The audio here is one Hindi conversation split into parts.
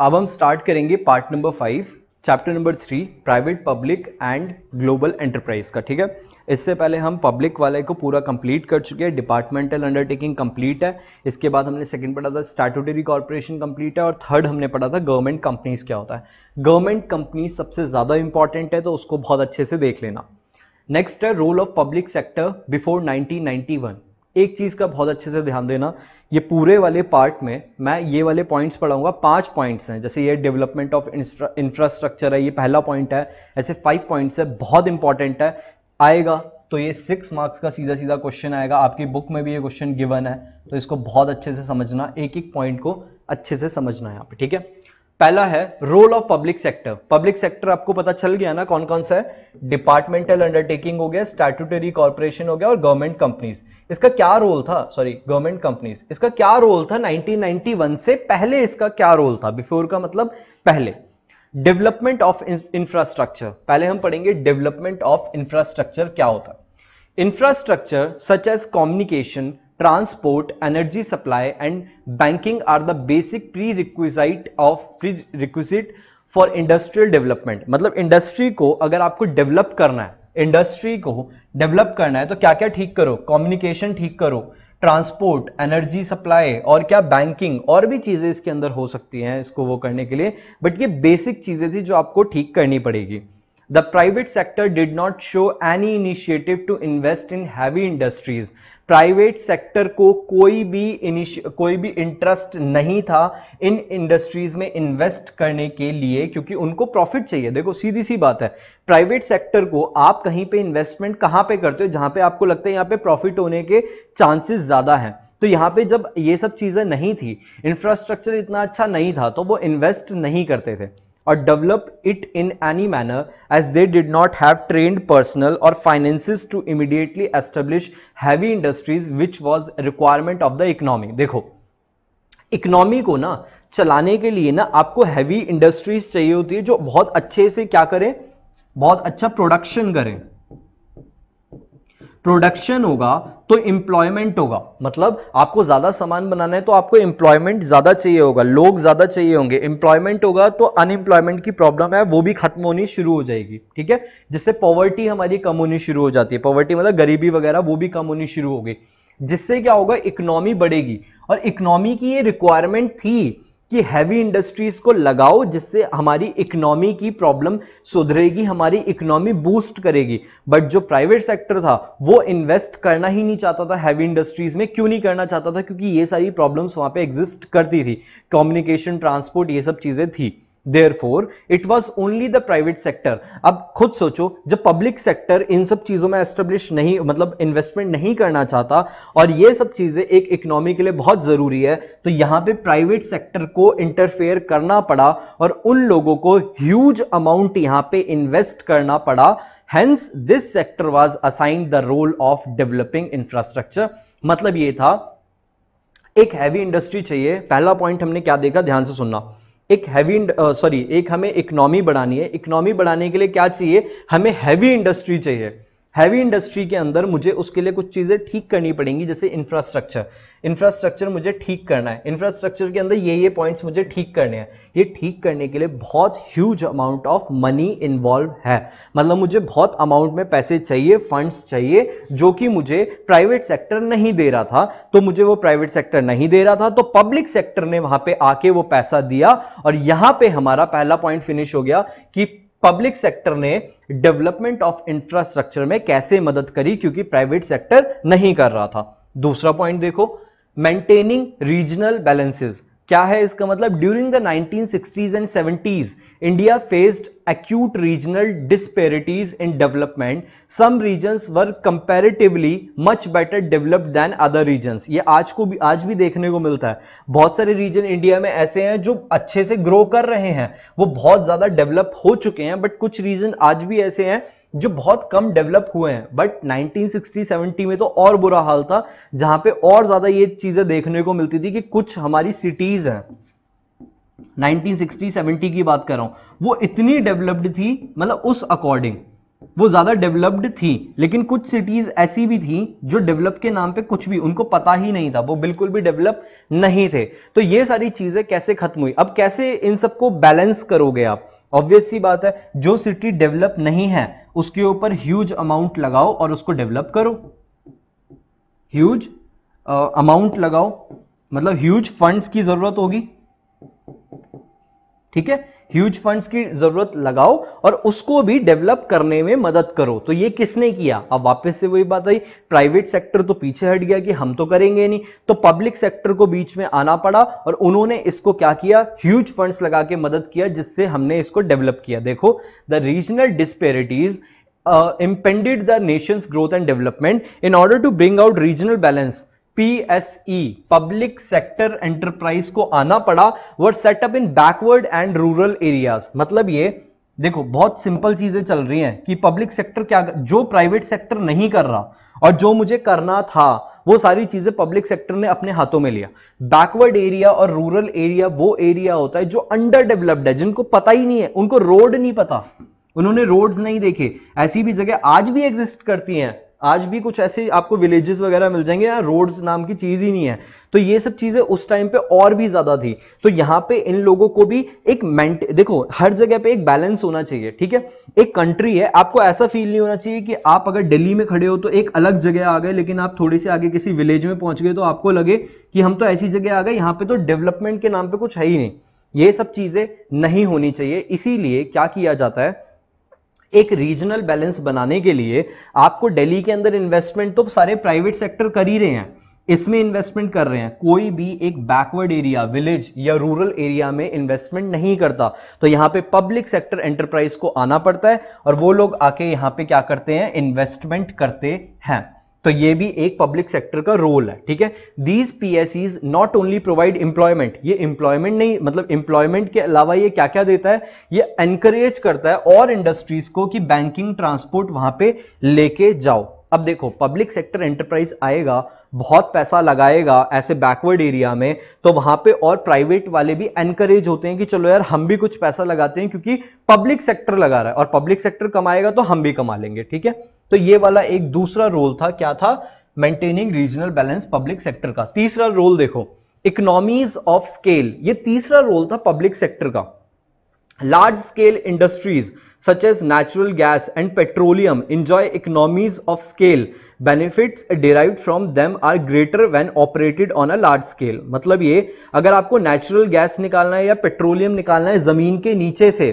अब हम स्टार्ट करेंगे part number five chapter number three private public and global enterprise का ठीक है इससे पहले हम पब्लिक वाले को पूरा कंप्लीट कर चुके हैं डिपार्टमेंटल अंडरटेकिंग कंप्लीट है इसके बाद हमने सेकंड पढ़ा था स्टैटूटरी कॉरपोरेशन कंप्लीट है और थर्ड हमने पढ़ा था गवर्नमेंट कंपनीज क्या होता है गवर्नमेंट कंपनीज सबसे ज़्यादा इंपॉर्टेंट है तो उसको बहुत अच्छे से देख लेना नेक्स्ट है role of public sector before nineteen एक चीज का बहुत अच्छे से ध्यान देना ये पूरे वाले पार्ट में मैं ये वाले पॉइंट्स पढ़ाऊंगा पांच पॉइंट्स हैं जैसे ये डेवलपमेंट ऑफ इंफ्रास्ट्रक्चर है ये पहला पॉइंट है ऐसे फाइव पॉइंट्स है बहुत इंपॉर्टेंट है आएगा तो ये सिक्स मार्क्स का सीधा सीधा क्वेश्चन आएगा आपकी बुक में भी ये क्वेश्चन गिवन है तो इसको बहुत अच्छे से समझना एक एक पॉइंट को अच्छे से समझना है यहाँ पे ठीक है पहला है role of public sector public sector आपको पता चल गया ना कौन कौन सा है डिपार्टमेंटल अंडरटेकिंग हो गया स्टैट्यूटरी कॉर्पोरेशन हो गया और गवर्नमेंट कंपनीज इसका क्या रोल था सॉरी गवर्नमेंट कंपनीज इसका क्या रोल था 1991 से पहले इसका क्या रोल था बिफोर का मतलब पहले डेवलपमेंट ऑफ इंफ्रास्ट्रक्चर पहले हम पढ़ेंगे डेवलपमेंट ऑफ इंफ्रास्ट्रक्चर क्या होता infrastructure such as communication transport energy supply and banking are the basic prerequisite of prerequisite for industrial development मतलब इंडस्ट्री को अगर आपको डेवलप करना है इंडस्ट्री को डेवलप करना है तो क्या क्या ठीक करो कम्युनिकेशन ठीक करो ट्रांसपोर्ट एनर्जी सप्लाई और क्या बैंकिंग और भी चीज़ें इसके अंदर हो सकती हैं इसको वो करने के लिए बट ये बेसिक चीज़ें थी जो आपको ठीक करनी पड़ेगी the private sector did not show any initiative to invest in heavy industries private sector को कोई भी इनिश कोई भी इंटरेस्ट नहीं था इन इंडस्ट्रीज में इन्वेस्ट करने के लिए क्योंकि उनको प्रॉफिट चाहिए देखो सीधी सी बात है प्राइवेट सेक्टर को आप कहीं पे इन्वेस्टमेंट कहां पे करते हो जहां पे आपको लगता है यहाँ पे प्रॉफिट होने के चांसेस ज्यादा हैं तो यहाँ पे जब ये सब चीजें नहीं थी इंफ्रास्ट्रक्चर इतना अच्छा नहीं था तो वो इन्वेस्ट नहीं करते थे or develop it in any manner as they did not have trained personnel or finances to immediately establish heavy industries which was a requirement of the economy dekho economy ko na chalane ke liye na aapko heavy industries chahiye hoti hai jo bahut acche se kya kare bahut acha production kare production होगा तो एम्प्लॉयमेंट होगा मतलब आपको ज्यादा सामान बनाना है तो आपको एम्प्लॉयमेंट ज्यादा चाहिए होगा लोग ज्यादा चाहिए होंगे एम्प्लॉयमेंट होगा तो अनएम्प्लॉयमेंट की प्रॉब्लम है वो भी खत्म होनी शुरू हो जाएगी ठीक है जिससे पॉवर्टी हमारी कम होनी शुरू हो जाती है पॉवर्टी मतलब गरीबी वगैरह वो भी कम होनी शुरू हो गई जिससे क्या होगा इकोनॉमी बढ़ेगी और इकोनॉमी की ये रिक्वायरमेंट थी कि हैवी इंडस्ट्रीज को लगाओ जिससे हमारी इकोनॉमी की प्रॉब्लम सुधरेगी हमारी इकोनॉमी बूस्ट करेगी बट जो प्राइवेट सेक्टर था वो इन्वेस्ट करना ही नहीं चाहता था हैवी इंडस्ट्रीज में क्यों नहीं करना चाहता था क्योंकि ये सारी प्रॉब्लम्स वहां पे एग्जिस्ट करती थी कम्युनिकेशन ट्रांसपोर्ट ये सब चीजें थी therefore it was only the private sector अब खुद सोचो जब पब्लिक सेक्टर इन सब चीजों में एस्टेब्लिश नहीं मतलब इन्वेस्टमेंट नहीं करना चाहता और ये सब चीजें एक इकोनॉमी के लिए बहुत जरूरी है तो यहां पे प्राइवेट सेक्टर को इंटरफेयर करना पड़ा और उन लोगों को ह्यूज अमाउंट यहां पे इन्वेस्ट करना पड़ा hence this sector was assigned the role of developing infrastructure मतलब ये था एक हैवी इंडस्ट्री चाहिए पहला पॉइंट हमने क्या देखा ध्यान से सुनना एक हैवी सॉरी एक हमें इकोनॉमी बढ़ानी है इकोनॉमी बढ़ाने के लिए क्या चाहिए हमें हैवी इंडस्ट्री चाहिए हैवी इंडस्ट्री के अंदर मुझे उसके लिए कुछ चीज़ें ठीक करनी पड़ेंगी जैसे इंफ्रास्ट्रक्चर इंफ्रास्ट्रक्चर मुझे ठीक करना है इंफ्रास्ट्रक्चर के अंदर ये ये पॉइंट्स मुझे ठीक करने हैं ये ठीक करने के लिए बहुत huge amount of money involve है मतलब मुझे बहुत अमाउंट में पैसे चाहिए फंड्स चाहिए जो कि मुझे प्राइवेट सेक्टर नहीं दे रहा था तो मुझे वो प्राइवेट सेक्टर नहीं दे रहा था तो पब्लिक सेक्टर ने वहां पर आके वो पैसा दिया और यहां पर हमारा पहला पॉइंट फिनिश हो गया कि पब्लिक सेक्टर ने डेवलपमेंट ऑफ इंफ्रास्ट्रक्चर में कैसे मदद करी क्योंकि प्राइवेट सेक्टर नहीं कर रहा था दूसरा पॉइंट देखो मेंटेनिंग रीजनल बैलेंसेस क्या है इसका मतलब during the nineteen sixties and seventies India faced acute regional disparities in development some regions were comparatively much better developed than other regions ये आज को भी आज भी देखने को मिलता है बहुत सारे रीजन इंडिया में ऐसे हैं जो अच्छे से ग्रो कर रहे हैं वो बहुत ज्यादा डेवलप हो चुके हैं बट कुछ रीजन आज भी ऐसे हैं जो बहुत कम डेवलप हुए हैं बट 1960-70 में तो और बुरा हाल था जहां पे और ज्यादा ये चीजें देखने को मिलती थी कि कुछ हमारी सिटीज हैं 1960-70 की बात कर रहा हूं वो इतनी डेवलप्ड थी मतलब उस अकॉर्डिंग वो ज्यादा डेवलप्ड थी लेकिन कुछ सिटीज ऐसी भी थी जो डेवलप के नाम पे कुछ भी उनको पता ही नहीं था वो बिल्कुल भी डेवलप नहीं थे तो ये सारी चीजें कैसे खत्म हुई अब कैसे इन सबको बैलेंस करोगे आप ऑब्वियस ही बात है जो सिटी डेवलप नहीं है उसके ऊपर ह्यूज अमाउंट लगाओ और उसको डेवलप करो ह्यूज अमाउंट लगाओ मतलब ह्यूज फंड्स की जरूरत होगी ठीक है ह्यूज फंड्स की जरूरत लगाओ और उसको भी डेवलप करने में मदद करो तो ये किसने किया अब वापस से वही बात आई प्राइवेट सेक्टर तो पीछे हट गया कि हम तो करेंगे नहीं तो पब्लिक सेक्टर को बीच में आना पड़ा और उन्होंने इसको क्या किया ह्यूज फंड्स लगा के मदद किया जिससे हमने इसको डेवलप किया देखो the regional disparities impended the nation's growth and development in order to bring out regional balance PSE public sector enterprise को आना पड़ा were set up in backward and rural areas मतलब ये देखो बहुत सिंपल चीजें चल रही हैं कि पब्लिक सेक्टर क्या जो प्राइवेट सेक्टर नहीं कर रहा और जो मुझे करना था वो सारी चीजें पब्लिक सेक्टर ने अपने हाथों में लिया बैकवर्ड एरिया और रूरल एरिया वो एरिया होता है जो अंडर डेवलप्ड है जिनको पता ही नहीं है उनको रोड नहीं पता उन्होंने रोड्स नहीं देखे ऐसी भी जगह आज भी एग्जिस्ट करती हैं आज भी कुछ ऐसे आपको विलेजेस वगैरह मिल जाएंगे यहाँ रोड्स नाम की चीज़ ही नहीं है तो ये सब चीज़ें उस टाइम पे और भी ज़्यादा थी तो यहाँ पे इन लोगों को भी एक मेंट देखो हर जगह पे एक बैलेंस होना चाहिए ठीक है एक कंट्री है आपको ऐसा फील नहीं होना चाहिए कि आप अगर दिल्ली में खड़े हो तो एक अलग जगह आ गए लेकिन आप थोड़ी सी आगे किसी विलेज में पहुंच गए तो आपको लगे कि हम तो ऐसी जगह आ गए यहाँ पे तो डेवलपमेंट के नाम पर कुछ है ही नहीं ये सब चीज़ें नहीं होनी चाहिए इसीलिए क्या किया जाता है एक रीजनल बैलेंस बनाने के लिए आपको दिल्ली के अंदर इन्वेस्टमेंट तो सारे प्राइवेट सेक्टर कर ही रहे हैं इसमें इन्वेस्टमेंट कर रहे हैं कोई भी एक बैकवर्ड एरिया विलेज या रूरल एरिया में इन्वेस्टमेंट नहीं करता तो यहां पे पब्लिक सेक्टर एंटरप्राइज को आना पड़ता है और वो लोग आके यहां पे क्या करते हैं इन्वेस्टमेंट करते हैं तो ये भी एक पब्लिक सेक्टर का रोल है ठीक है these PSEs not only provide employment ये एम्प्लॉयमेंट नहीं मतलब एम्प्लॉयमेंट के अलावा ये क्या क्या देता है ये एनकरेज करता है और इंडस्ट्रीज को कि बैंकिंग ट्रांसपोर्ट वहां पे लेके जाओ अब देखो पब्लिक सेक्टर एंटरप्राइज आएगा बहुत पैसा लगाएगा ऐसे बैकवर्ड एरिया में तो वहां पे और प्राइवेट वाले भी एनकरेज होते हैं कि चलो यार हम भी कुछ पैसा लगाते हैं क्योंकि पब्लिक सेक्टर लगा रहा है और पब्लिक सेक्टर कमाएगा तो हम भी कमा लेंगे ठीक है तो ये वाला एक दूसरा रोल था क्या था maintaining regional balance public sector का तीसरा रोल देखो इकोनॉमीज ऑफ स्केल ये तीसरा रोल था पब्लिक सेक्टर का Large scale industries such as natural gas and petroleum enjoy economies of scale. Benefits derived from them are greater when operated on a large scale. matlab ye agar aapko natural gas nikalna hai ya petroleum nikalna hai zameen ke niche se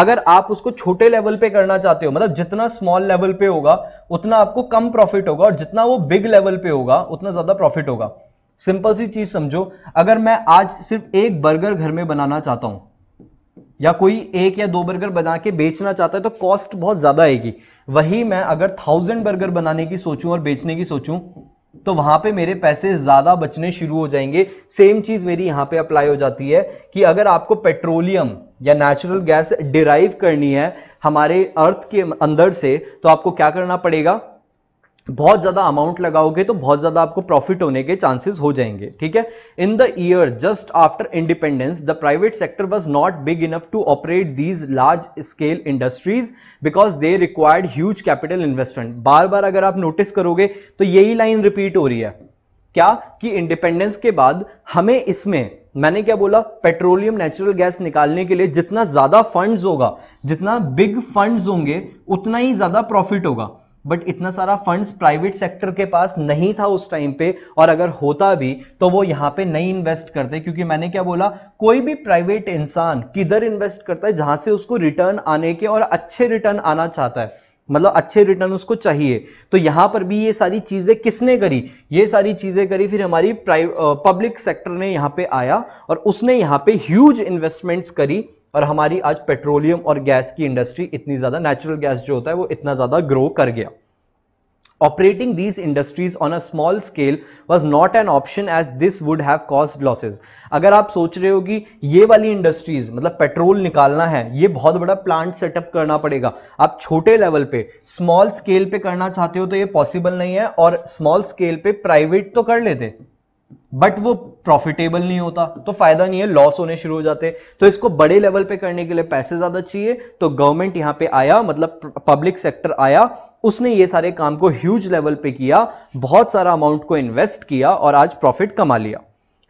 अगर आप उसको छोटे लेवल पे करना चाहते हो मतलब जितना स्मॉल लेवल पे होगा उतना आपको कम प्रॉफिट होगा और जितना वो बिग लेवल पे होगा उतना ज्यादा प्रॉफिट होगा सिंपल सी चीज समझो अगर मैं आज सिर्फ एक बर्गर घर में बनाना चाहता हूं या कोई एक या दो बर्गर बना के बेचना चाहता है तो कॉस्ट बहुत ज़्यादा आएगी वही मैं अगर थाउजेंड बर्गर बनाने की सोचूं और बेचने की सोचूं तो वहां पे मेरे पैसे ज़्यादा बचने शुरू हो जाएंगे सेम चीज़ मेरी यहां पे अप्लाई हो जाती है कि अगर आपको पेट्रोलियम या नेचुरल गैस डिराइव करनी है हमारे अर्थ के अंदर से तो आपको क्या करना पड़ेगा बहुत ज़्यादा अमाउंट लगाओगे तो बहुत ज़्यादा आपको प्रॉफिट होने के चांसेस हो जाएंगे ठीक है in the year just after independence the private sector was not big enough to operate these large scale industries because they required huge capital investment बार बार अगर आप नोटिस करोगे तो यही लाइन रिपीट हो रही है क्या कि इंडिपेंडेंस के बाद हमें इसमें मैंने क्या बोला पेट्रोलियम नेचुरल गैस निकालने के लिए जितना ज्यादा फंड्स होगा जितना बिग फंड्स होंगे उतना ही ज्यादा प्रॉफिट होगा बट इतना सारा फंड्स प्राइवेट सेक्टर के पास नहीं था उस टाइम पे और अगर होता भी तो वो यहाँ पे नहीं इन्वेस्ट करते क्योंकि मैंने क्या बोला कोई भी प्राइवेट इंसान किधर इन्वेस्ट करता है जहां से उसको रिटर्न आने के और अच्छे रिटर्न आना चाहता है मतलब अच्छे रिटर्न उसको चाहिए तो यहां पर भी ये सारी चीजें किसने करी ये सारी चीजें करी फिर हमारी पब्लिक सेक्टर ने यहां पे आया और उसने यहां पे ह्यूज इन्वेस्टमेंट्स करी और हमारी आज पेट्रोलियम और गैस की इंडस्ट्री इतनी ज़्यादा नेचुरल गैस जो होता है वो इतना ज़्यादा ग्रो कर गया operating these industries on a small scale was not an option as this would have caused losses अगर आप सोच रहे हो कि ये वाली इंडस्ट्रीज मतलब पेट्रोल निकालना है ये बहुत बड़ा प्लांट सेटअप करना पड़ेगा आप छोटे लेवल पे स्मॉल स्केल पे करना चाहते हो तो ये पॉसिबल नहीं है और स्मॉल स्केल पे प्राइवेट तो कर लेते बट वो प्रॉफिटेबल नहीं होता तो फायदा नहीं है लॉस होने शुरू हो जाते तो इसको बड़े लेवल पे करने के लिए पैसे ज्यादा चाहिए तो गवर्नमेंट यहां पे आया मतलब पब्लिक सेक्टर आया उसने ये सारे काम को ह्यूज लेवल पे किया बहुत सारा अमाउंट को इन्वेस्ट किया और आज प्रॉफिट कमा लिया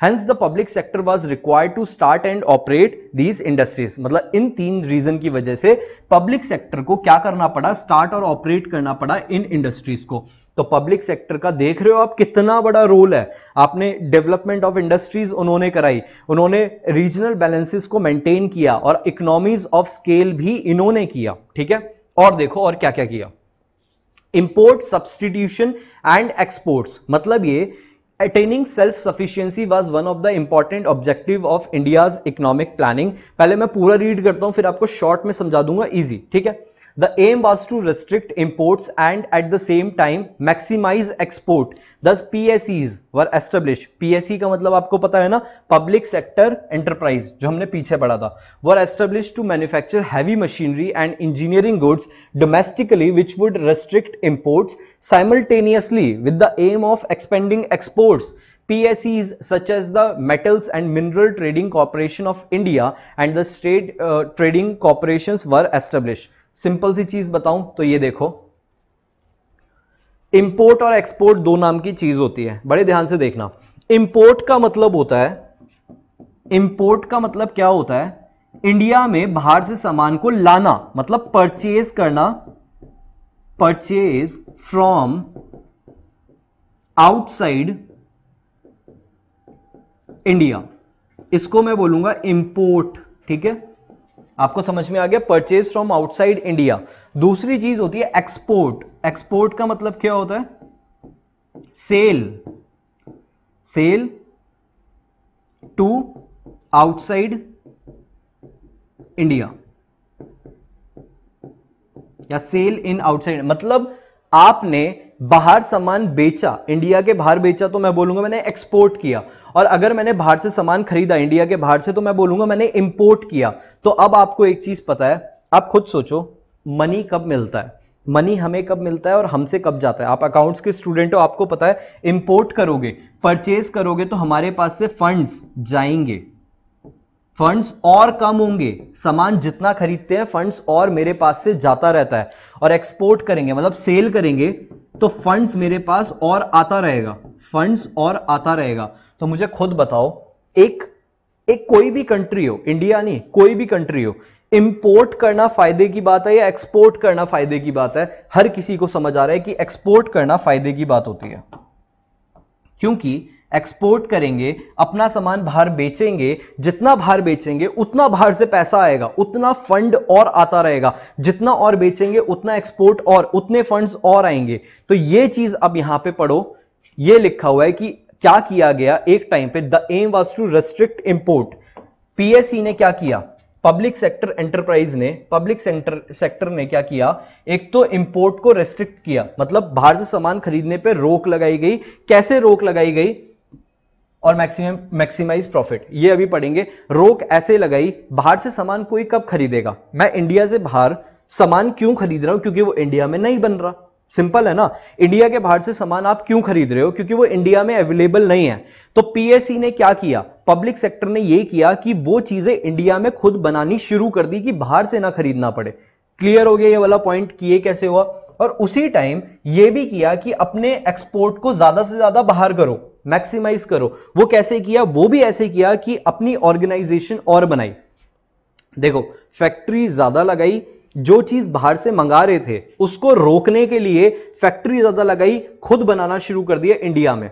hence the public sector was required to start and operate these industries मतलब इन तीन रीजन की वजह से पब्लिक सेक्टर को क्या करना पड़ा स्टार्ट और ऑपरेट करना पड़ा इन इंडस्ट्रीज को तो पब्लिक सेक्टर का देख रहे हो आप कितना बड़ा रोल है आपने डेवलपमेंट ऑफ इंडस्ट्रीज उन्होंने कराई उन्होंने रीजनल बैलेंसेस को मेंटेन किया और इकोनॉमीज ऑफ स्केल भी इन्होंने किया ठीक है और देखो और क्या क्या किया इंपोर्ट सब्सटीट्यूशन एंड एक्सपोर्ट्स मतलब ये attaining self sufficiency was one of the important objective of India's economic planning पहले मैं पूरा रीड करता हूं फिर आपको शॉर्ट में समझा दूंगा ईजी ठीक है The aim was to restrict imports and at the same time maximize export. Thus PSEs were established. PSE का मतलब आपको पता है ना Public Sector Enterprise, जो हमने पीछे पढ़ा था Were established to manufacture heavy machinery and engineering goods domestically, which would restrict imports simultaneously with the aim of expanding exports. PSEs such as the Metals and Mineral Trading Corporation of India and the State uh, Trading Corporations were established. Simple सी चीज बताऊं तो ये देखो इंपोर्ट और एक्सपोर्ट दो नाम की चीज होती है बड़े ध्यान से देखना इंपोर्ट का मतलब होता है इंपोर्ट का मतलब क्या होता है इंडिया में बाहर से सामान को लाना मतलब परचेज करना परचेज फ्रॉम आउटसाइड इंडिया इसको मैं बोलूंगा इंपोर्ट ठीक है आपको समझ में आ गया परचेज फ्रॉम आउटसाइड इंडिया दूसरी चीज होती है एक्सपोर्ट एक्सपोर्ट का मतलब क्या होता है sell sell to outside India या सेल इन आउटसाइड मतलब आपने बाहर सामान बेचा इंडिया के बाहर बेचा तो मैं बोलूंगा मैंने एक्सपोर्ट किया और अगर मैंने बाहर से सामान खरीदा इंडिया के बाहर से तो मैं बोलूंगा मैंने इंपोर्ट किया तो अब आपको एक चीज पता है आप खुद सोचो मनी कब मिलता है मनी हमें कब मिलता है और हमसे कब जाता है आप अकाउंट्स के स्टूडेंट हो आपको पता है इंपोर्ट करोगे परचेज करोगे तो हमारे पास से फंड्स जाएंगे फंड्स और कम होंगे सामान जितना खरीदते हैं फंड्स और मेरे पास से जाता रहता है और एक्सपोर्ट करेंगे मतलब सेल करेंगे तो फंड्स मेरे पास और आता रहेगा फंड्स और आता रहेगा तो मुझे खुद बताओ एक एक कोई भी कंट्री हो इंडिया नहीं कोई भी कंट्री हो इंपोर्ट करना फायदे की बात है या एक्सपोर्ट करना फायदे की बात है हर किसी को समझ आ रहा है कि एक्सपोर्ट करना फायदे की बात होती है क्योंकि एक्सपोर्ट करेंगे अपना सामान बाहर बेचेंगे जितना बाहर बेचेंगे उतना बाहर से पैसा आएगा उतना फंड और आता रहेगा जितना और बेचेंगे उतना एक्सपोर्ट और उतने फंड्स और आएंगे तो ये चीज अब यहां पे पढ़ो ये लिखा हुआ है कि क्या किया गया एक टाइम पे the aim was to restrict import PSC ने क्या किया पब्लिक सेक्टर एंटरप्राइज ने पब्लिक सेक्टर सेक्टर ने क्या किया एक तो इंपोर्ट को रेस्ट्रिक्ट किया मतलब बाहर से सामान खरीदने पे रोक लगाई गई कैसे रोक लगाई गई और मैक्सिमम मैक्सिमाइज प्रॉफिट ये अभी पढ़ेंगे रोक ऐसे लगाई बाहर से सामान कोई कब खरीदेगा मैं इंडिया से बाहर सामान क्यों खरीद रहा हूं क्योंकि वो इंडिया में नहीं बन रहा सिंपल है ना इंडिया के बाहर से सामान आप क्यों खरीद रहे हो क्योंकि वो इंडिया में अवेलेबल नहीं है तो पीएससी ने क्या किया पब्लिक सेक्टर ने यह किया कि वो चीजें इंडिया में खुद बनानी शुरू कर दी कि बाहर से ना खरीदना पड़े क्लियर हो गया ये वाला पॉइंट कि ये कैसे हुआ और उसी टाइम ये भी किया कि अपने एक्सपोर्ट को ज्यादा से ज्यादा बाहर करो मैक्सिमाइज करो वो कैसे किया वो भी ऐसे किया कि अपनी ऑर्गेनाइजेशन और बनाई देखो फैक्ट्री ज्यादा लगाई जो चीज बाहर से मंगा रहे थे उसको रोकने के लिए फैक्ट्री ज्यादा लगाई खुद बनाना शुरू कर दिया इंडिया में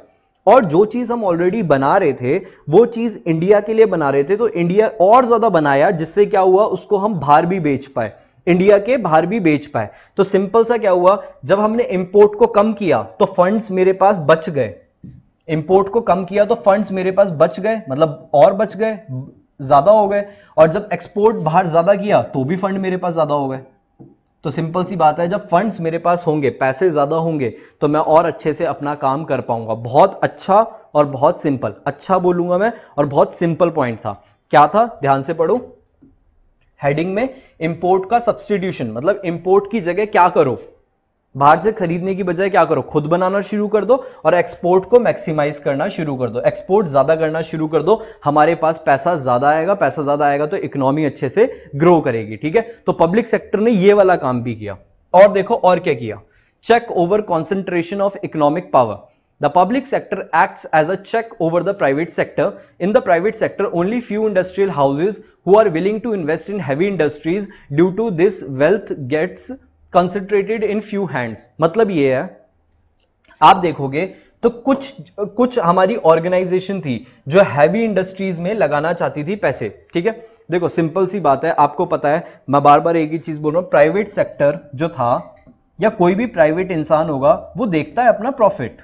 और जो चीज हम ऑलरेडी बना रहे थे वो चीज इंडिया के लिए बना रहे थे तो इंडिया और ज्यादा बनाया जिससे क्या हुआ उसको हम बाहर भी बेच पाए इंडिया के बाहर भी बेच पाए तो सिंपल सा क्या हुआ जब हमने इंपोर्ट को कम किया तो फंड्स मेरे पास बच गए इंपोर्ट को कम किया तो फंड्स मेरे पास बच गए मतलब और बच गए ज्यादा हो गए और जब एक्सपोर्ट बाहर ज्यादा किया तो भी फंड मेरे पास ज्यादा हो गए तो सिंपल सी बात है जब फंड्स मेरे पास होंगे पैसे ज्यादा होंगे तो मैं और अच्छे से अपना काम कर पाऊंगा बहुत अच्छा और बहुत सिंपल अच्छा बोलूंगा मैं और बहुत सिंपल पॉइंट था क्या था ध्यान से पढ़ो हेडिंग में इंपोर्ट का सब्सटीट्यूशन मतलब इंपोर्ट की जगह क्या करो बाहर से खरीदने की बजाय क्या करो खुद बनाना शुरू कर दो और एक्सपोर्ट को मैक्सिमाइज करना शुरू कर दो एक्सपोर्ट ज्यादा करना शुरू कर दो हमारे पास पैसा ज्यादा आएगा पैसा ज्यादा आएगा तो इकोनॉमी अच्छे से ग्रो करेगी ठीक है तो पब्लिक सेक्टर ने ये वाला काम भी किया और देखो और क्या किया check over concentration of economic power The public sector acts as a check over the private sector. In the private sector, only few industrial houses who are willing to invest in heavy industries due to this wealth gets concentrated in few hands मतलब ये है आप देखोगे तो कुछ कुछ हमारी ऑर्गेनाइजेशन थी जो हैवी इंडस्ट्रीज में लगाना चाहती थी पैसे ठीक है देखो सिंपल सी बात है आपको पता है मैं बार बार एक ही चीज बोल रहा हूं प्राइवेट सेक्टर जो था या कोई भी प्राइवेट इंसान होगा वो देखता है अपना प्रॉफिट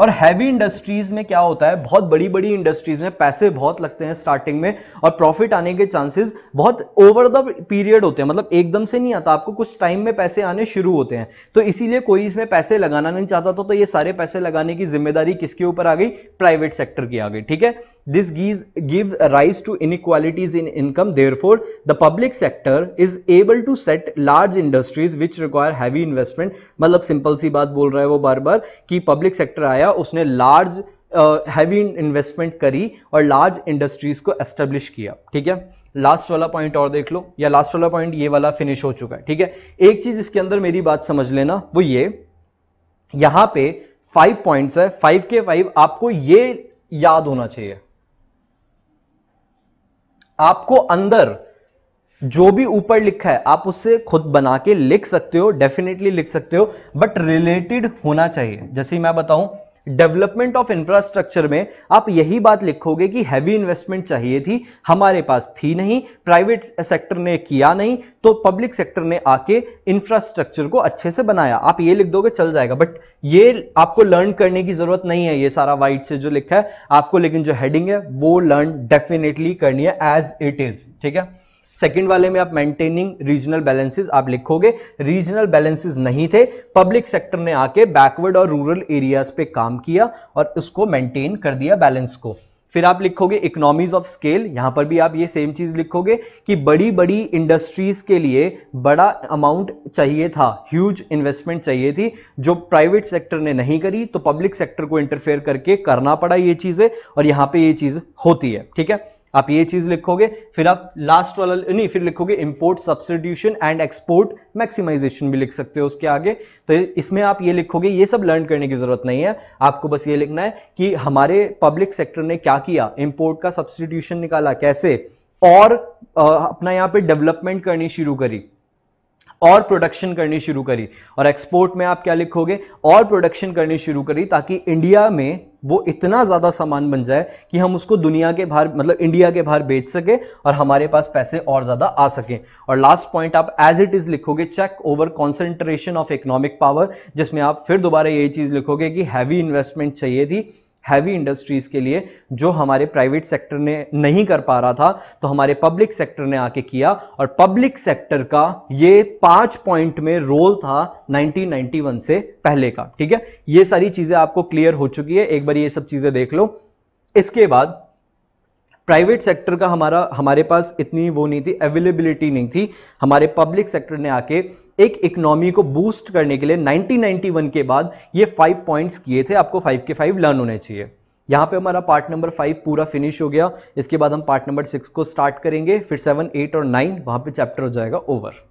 और हैवी इंडस्ट्रीज में क्या होता है बहुत बड़ी बड़ी इंडस्ट्रीज में पैसे बहुत लगते हैं स्टार्टिंग में और प्रॉफिट आने के चांसेस बहुत ओवर द पीरियड होते हैं मतलब एकदम से नहीं आता आपको कुछ टाइम में पैसे आने शुरू होते हैं तो इसीलिए कोई इसमें पैसे लगाना नहीं चाहता था तो ये सारे पैसे लगाने की जिम्मेदारी किसके ऊपर आ गई प्राइवेट सेक्टर की आ गई ठीक है This gives, gives rise to inequalities in income. Therefore, the public sector is able to set large industries which require heavy investment. मतलब सिंपल सी बात बोल raha hai वो बार बार कि पब्लिक सेक्टर आया उसने लार्ज हैवी इन्वेस्टमेंट करी और लार्ज इंडस्ट्रीज को एस्टेब्लिश किया ठीक है लास्ट वाला पॉइंट और देख लो या लास्ट वाला पॉइंट ये वाला फिनिश हो चुका है ठीक है एक चीज इसके अंदर मेरी बात समझ लेना वो ये यहां पे फाइव पॉइंट्स है फाइव के फाइव आपको ये याद होना चाहिए आपको अंदर जो भी ऊपर लिखा है आप उससे खुद बना के लिख सकते हो डेफिनेटली लिख सकते हो बट रिलेटेड होना चाहिए जैसे मैं बताऊं डेवलपमेंट ऑफ इंफ्रास्ट्रक्चर में आप यही बात लिखोगे कि हैवी इन्वेस्टमेंट चाहिए थी हमारे पास थी नहीं प्राइवेट सेक्टर ने किया नहीं तो पब्लिक सेक्टर ने आके इंफ्रास्ट्रक्चर को अच्छे से बनाया आप ये लिख दोगे चल जाएगा बट ये आपको लर्न करने की जरूरत नहीं है ये सारा वाइट से जो लिखा है आपको लेकिन जो हेडिंग है वो लर्न डेफिनेटली करनी है एज इट इज ठीक है सेकंड वाले में आप मेंटेनिंग रीजनल बैलेंसेस आप लिखोगे रीजनल बैलेंसेस नहीं थे पब्लिक सेक्टर ने आके बैकवर्ड और रूरल एरियाज पे काम किया और उसको मेंटेन कर दिया बैलेंस को फिर आप लिखोगे इकोनॉमीज ऑफ स्केल यहां पर भी आप ये सेम चीज लिखोगे कि बड़ी बड़ी इंडस्ट्रीज के लिए बड़ा अमाउंट चाहिए था ह्यूज इन्वेस्टमेंट चाहिए थी जो प्राइवेट सेक्टर ने नहीं करी तो पब्लिक सेक्टर को इंटरफेयर करके करना पड़ा ये चीजें और यहां पे ये चीज होती है ठीक है आप ये चीज लिखोगे फिर आप लास्ट वाला नहीं फिर लिखोगे import substitution and export maximisation भी लिख सकते हो उसके आगे तो इसमें आप ये लिखोगे ये सब लर्न करने की जरूरत नहीं है आपको बस ये लिखना है कि हमारे पब्लिक सेक्टर ने क्या किया इंपोर्ट का सब्सटीट्यूशन निकाला कैसे और अपना यहाँ पे डेवलपमेंट करनी शुरू करी और प्रोडक्शन करनी शुरू करी और एक्सपोर्ट में आप क्या लिखोगे और प्रोडक्शन करनी शुरू करी ताकि इंडिया में वो इतना ज़्यादा सामान बन जाए कि हम उसको दुनिया के बाहर मतलब इंडिया के बाहर बेच सके और हमारे पास पैसे और ज़्यादा आ सकें और लास्ट पॉइंट आप एज इट इज़ लिखोगे check over concentration of economic power जिसमें आप फिर दोबारा यही चीज़ लिखोगे कि हैवी इन्वेस्टमेंट चाहिए थी हैवी इंडस्ट्रीज के लिए जो हमारे प्राइवेट सेक्टर ने नहीं कर पा रहा था तो हमारे पब्लिक सेक्टर ने आके किया और पब्लिक सेक्टर का ये पांच पॉइंट में रोल था 1991 से पहले का ठीक है ये सारी चीजें आपको क्लियर हो चुकी है एक बार ये सब चीजें देख लो इसके बाद प्राइवेट सेक्टर का हमारा हमारे पास इतनी वो नहीं थी अवेलेबिलिटी नहीं थी हमारे पब्लिक सेक्टर ने आके एक इकोनॉमी को बूस्ट करने के लिए 1991 के बाद ये फाइव पॉइंट्स किए थे आपको फाइव के फाइव लर्न होने चाहिए यहां पे हमारा पार्ट नंबर फाइव पूरा फिनिश हो गया इसके बाद हम पार्ट नंबर सिक्स को स्टार्ट करेंगे फिर सेवन एट और नाइन वहां पे चैप्टर हो जाएगा ओवर